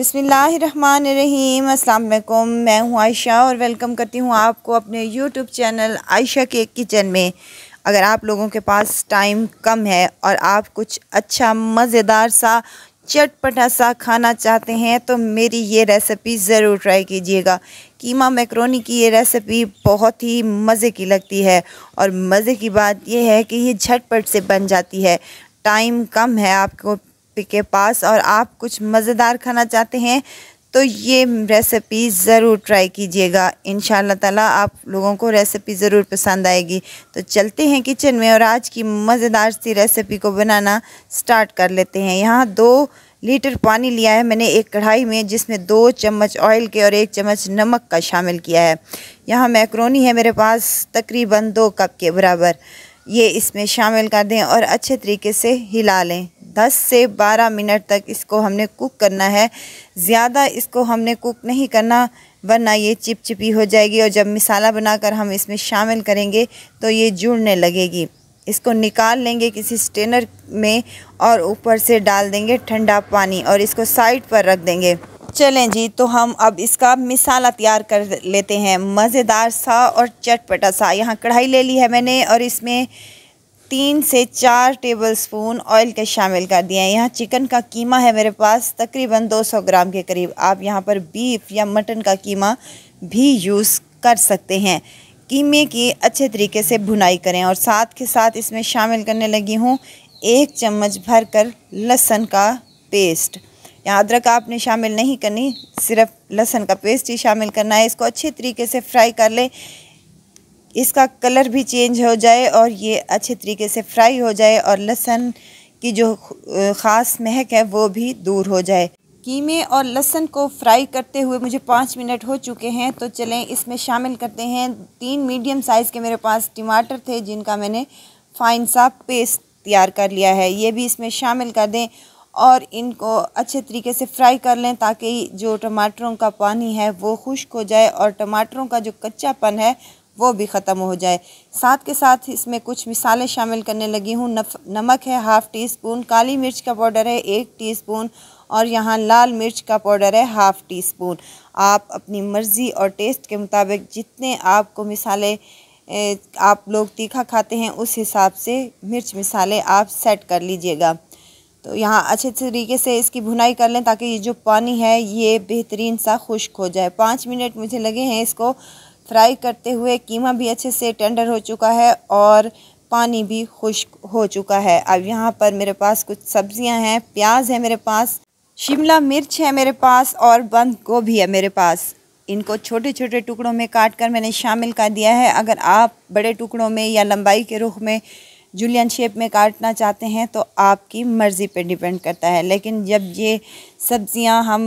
बिसमीम अल्लाम मैं हूँ आयशा और वेलकम करती हूँ आपको अपने YouTube channel Ayesha cake kitchen में अगर आप लोगों के पास टाइम कम है और आप कुछ अच्छा मज़ेदार सा चटपटा सा खाना चाहते हैं तो मेरी ये रेसिपी ज़रूर ट्राई कीजिएगा कीमा मैक्रोनी की ये रेसिपी बहुत ही मज़े की लगती है और मज़े की बात यह है कि ये झटपट से बन जाती है टाइम कम है आपको के पास और आप कुछ मज़ेदार खाना चाहते हैं तो ये रेसिपी ज़रूर ट्राई कीजिएगा इन ताला आप लोगों को रेसिपी ज़रूर पसंद आएगी तो चलते हैं किचन में और आज की मज़ेदार सी रेसिपी को बनाना स्टार्ट कर लेते हैं यहाँ दो लीटर पानी लिया है मैंने एक कढ़ाई में जिसमें दो चम्मच ऑयल के और एक चम्मच नमक का शामिल किया है यहाँ मैक्रोनी है मेरे पास तकरीबन दो कप के बराबर ये इसमें शामिल कर दें और अच्छे तरीके से हिला लें 10 से 12 मिनट तक इसको हमने कुक करना है ज़्यादा इसको हमने कुक नहीं करना वरना ये चिपचिपी हो जाएगी और जब मिसाला बनाकर हम इसमें शामिल करेंगे तो ये जुड़ने लगेगी इसको निकाल लेंगे किसी स्टेनर में और ऊपर से डाल देंगे ठंडा पानी और इसको साइड पर रख देंगे चलें जी तो हम अब इसका मिसाला तैयार कर लेते हैं मज़ेदार सा और चटपटा सा यहाँ कढ़ाई ले ली है मैंने और इसमें तीन से चार टेबल स्पून ऑयल के शामिल कर दिए हैं यहाँ चिकन का कीमा है मेरे पास तकरीबन 200 ग्राम के करीब आप यहाँ पर बीफ या मटन का कीमा भी यूज़ कर सकते हैं कीमे की अच्छे तरीके से भुनाई करें और साथ के साथ इसमें शामिल करने लगी हूँ एक चम्मच भर कर लहसन का पेस्ट यहाँ अदरक आपने शामिल नहीं करनी सिर्फ लहसन का पेस्ट ही शामिल करना है इसको अच्छे तरीके से फ्राई कर लें इसका कलर भी चेंज हो जाए और ये अच्छे तरीके से फ्राई हो जाए और लहसन की जो ख़ास महक है वो भी दूर हो जाए कीमे और लहसन को फ्राई करते हुए मुझे पाँच मिनट हो चुके हैं तो चलें इसमें शामिल करते हैं तीन मीडियम साइज़ के मेरे पास टमाटर थे जिनका मैंने फ़ाइन सा पेस्ट तैयार कर लिया है ये भी इसमें शामिल कर दें और इनको अच्छे तरीके से फ्राई कर लें ताकि जो टमाटरों का पानी है वो खुश्क हो जाए और टमाटरों का जो कच्चापन है वो भी ख़त्म हो जाए साथ के साथ इसमें कुछ मिसालें शामिल करने लगी हूँ नमक है हाफ़ टी स्पून काली मिर्च का पाउडर है एक टी स्पून और यहाँ लाल मिर्च का पाउडर है हाफ़ टी स्पून आप अपनी मर्ज़ी और टेस्ट के मुताबिक जितने आपको मिसाले आप लोग तीखा खाते हैं उस हिसाब से मिर्च मिसाले आप सेट कर लीजिएगा तो यहाँ अच्छे तरीके से इसकी भुनाई कर लें ताकि ये जो पानी है ये बेहतरीन सा खुश्क हो जाए पाँच मिनट मुझे लगे हैं इसको फ्राई करते हुए कीमा भी अच्छे से टेंडर हो चुका है और पानी भी खुश्क हो चुका है अब यहाँ पर मेरे पास कुछ सब्जियाँ हैं प्याज है मेरे पास शिमला मिर्च है मेरे पास और बंद गोभी है मेरे पास इनको छोटे छोटे टुकड़ों में काट कर मैंने शामिल कर दिया है अगर आप बड़े टुकड़ों में या लंबाई के रुख में जुलियन शेप में काटना चाहते हैं तो आपकी मर्ज़ी पे डिपेंड करता है लेकिन जब ये सब्ज़ियां हम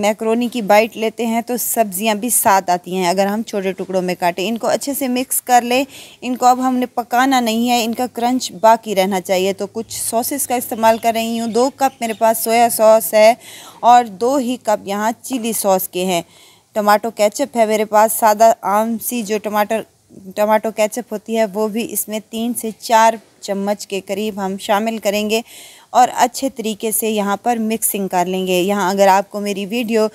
मैक्रोनी की बाइट लेते हैं तो सब्ज़ियां भी साथ आती हैं अगर हम छोटे टुकड़ों में काटें इनको अच्छे से मिक्स कर लें इनको अब हमने पकाना नहीं है इनका क्रंच बाकी रहना चाहिए तो कुछ सॉसेस का इस्तेमाल कर रही हूँ दो कप मेरे पास सोया सॉस है और दो ही कप यहाँ चिली सॉस के हैं टमाटो कैचअप है मेरे पास सादा आम सी जो टमाटर टमाटो कैचअप होती है वो भी इसमें तीन से चार चम्मच के करीब हम शामिल करेंगे और अच्छे तरीके से यहाँ पर मिक्सिंग कर लेंगे यहाँ अगर आपको मेरी वीडियो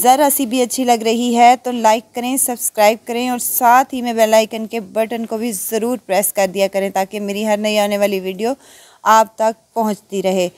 ज़रा सी भी अच्छी लग रही है तो लाइक करें सब्सक्राइब करें और साथ ही में बेल आइकन के बटन को भी ज़रूर प्रेस कर दिया करें ताकि मेरी हर नई आने वाली वीडियो आप तक पहुँचती रहे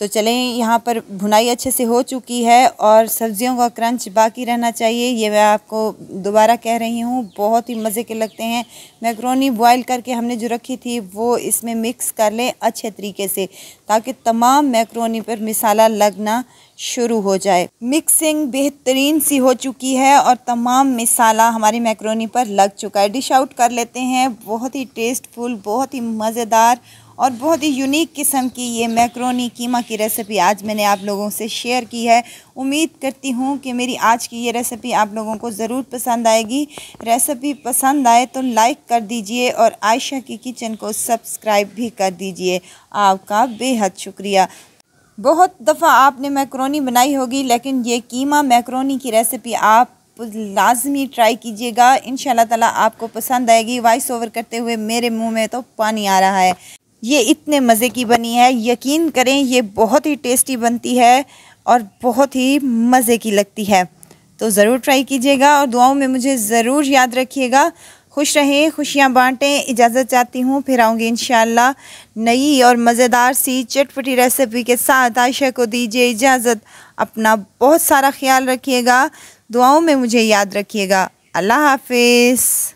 तो चलें यहाँ पर भुनाई अच्छे से हो चुकी है और सब्जियों का क्रंच बाकी रहना चाहिए ये मैं आपको दोबारा कह रही हूँ बहुत ही मज़े के लगते हैं मैक्रोनी बॉयल करके हमने जो रखी थी वो इसमें मिक्स कर लें अच्छे तरीके से ताकि तमाम मैक्रोनी पर मिसाला लगना शुरू हो जाए मिक्सिंग बेहतरीन सी हो चुकी है और तमाम मिसाला हमारी मैक्रोनी पर लग चुका है डिश आउट कर लेते हैं बहुत ही टेस्टफुल बहुत ही मज़ेदार और बहुत ही यूनिक किस्म की ये मैक्रोनी कीमा की रेसिपी आज मैंने आप लोगों से शेयर की है उम्मीद करती हूँ कि मेरी आज की ये रेसिपी आप लोगों को ज़रूर पसंद आएगी रेसिपी पसंद आए तो लाइक कर दीजिए और आयशा की किचन को सब्सक्राइब भी कर दीजिए आपका बेहद शुक्रिया बहुत दफ़ा आपने मैक्रोनी बनाई होगी लेकिन ये कीमा मैक्रोनी की रेसिपी आप लाजमी ट्राई कीजिएगा इन ताला आपको पसंद आएगी वॉइस ओवर करते हुए मेरे मुंह में तो पानी आ रहा है ये इतने मज़े की बनी है यकीन करें ये बहुत ही टेस्टी बनती है और बहुत ही मज़े की लगती है तो ज़रूर ट्राई कीजिएगा और दुआओं में मुझे ज़रूर याद रखिएगा खुश रहें खुशियाँ बांटें इजाज़त चाहती हूँ फिर आऊँगी इन नई और मज़ेदार सी चटपटी रेसिपी के साथ आयशा को दीजिए इजाज़त अपना बहुत सारा ख्याल रखिएगा दुआओं में मुझे याद रखिएगा अल्लाह हाफिज़